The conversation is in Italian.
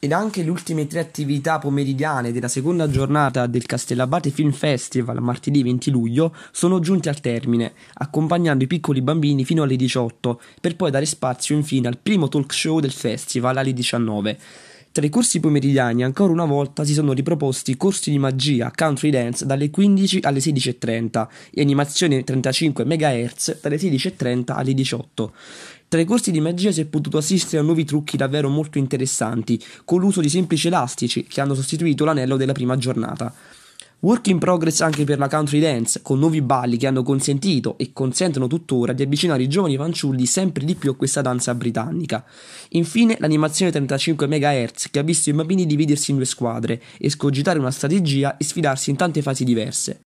ed anche le ultime tre attività pomeridiane della seconda giornata del Castellabate Film Festival martedì 20 luglio sono giunte al termine, accompagnando i piccoli bambini fino alle 18, per poi dare spazio infine al primo talk show del festival alle 19. Tra i corsi pomeridiani, ancora una volta, si sono riproposti corsi di magia, country dance dalle 15 alle 16.30 e animazione 35 MHz dalle 16.30 alle 18. Tra i corsi di magia si è potuto assistere a nuovi trucchi davvero molto interessanti, con l'uso di semplici elastici che hanno sostituito l'anello della prima giornata. Work in progress anche per la country dance, con nuovi balli che hanno consentito e consentono tuttora di avvicinare i giovani fanciulli sempre di più a questa danza britannica. Infine l'animazione 35 MHz che ha visto i bambini dividersi in due squadre, escogitare una strategia e sfidarsi in tante fasi diverse.